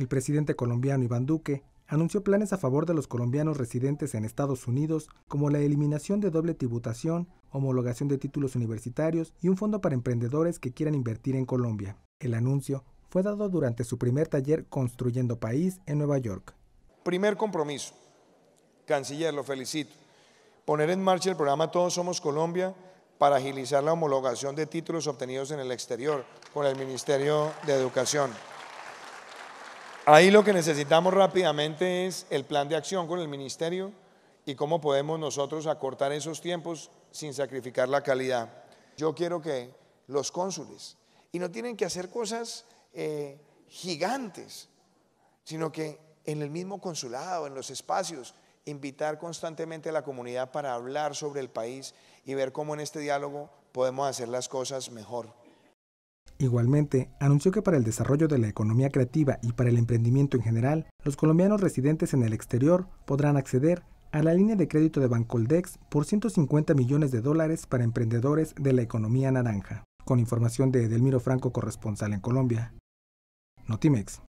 El presidente colombiano Iván Duque anunció planes a favor de los colombianos residentes en Estados Unidos, como la eliminación de doble tributación, homologación de títulos universitarios y un fondo para emprendedores que quieran invertir en Colombia. El anuncio fue dado durante su primer taller Construyendo País en Nueva York. Primer compromiso. Canciller, lo felicito. Poner en marcha el programa Todos Somos Colombia para agilizar la homologación de títulos obtenidos en el exterior con el Ministerio de Educación. Ahí lo que necesitamos rápidamente es el plan de acción con el ministerio y cómo podemos nosotros acortar esos tiempos sin sacrificar la calidad. Yo quiero que los cónsules, y no tienen que hacer cosas eh, gigantes, sino que en el mismo consulado, en los espacios, invitar constantemente a la comunidad para hablar sobre el país y ver cómo en este diálogo podemos hacer las cosas mejor. Igualmente, anunció que para el desarrollo de la economía creativa y para el emprendimiento en general, los colombianos residentes en el exterior podrán acceder a la línea de crédito de Bancoldex por 150 millones de dólares para emprendedores de la economía naranja, con información de Edelmiro Franco, corresponsal en Colombia. Notimex.